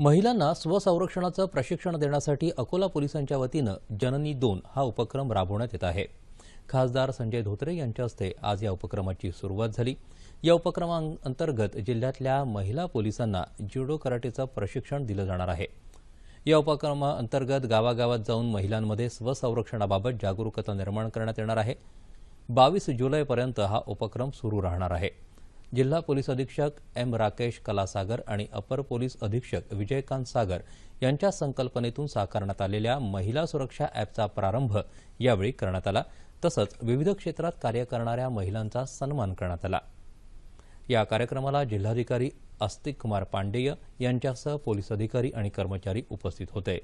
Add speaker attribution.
Speaker 1: महिलांना स्वसंरक्षणाचं प्रशिक्षण देण्यासाठी अकोला पोलिसांच्या वतीनं जननी दोन हा उपक्रम राबवण्यात येत आहे खासदार संजय धोत्रे यांच्या हस्ते आज या उपक्रमाची सुरुवात झाली या उपक्रमाअंतर्गत जिल्ह्यातल्या महिला पोलिसांना ज्युडो कराटेचं प्रशिक्षण दिलं जाणार आहे या उपक्रमाअंतर्गत गावागावात जाऊन महिलांमध्ये स्वसंरक्षणाबाबत जागरूकता निर्माण करण्यात येणार आहे बावीस जुलैपर्यंत हा उपक्रम सुरू राहणार आहे जिल्हा पोलीस अधीक्षक एम राकेश कलासागर आणि अपर पोलीस अधीक्षक विजयकांत सागर यांच्या संकल्पनेतून साकारण्यात आलेल्या महिला सुरक्षा ॲपचा प्रारंभ यावेळी करण्यात आला तसंच विविध क्षेत्रात कार्य करणाऱ्या महिलांचा सन्मान करण्यात आला या कार्यक्रमाला जिल्हाधिकारी आस्तिक कुमार पांडेय यांच्यासह पोलीस अधिकारी आणि कर्मचारी उपस्थित होते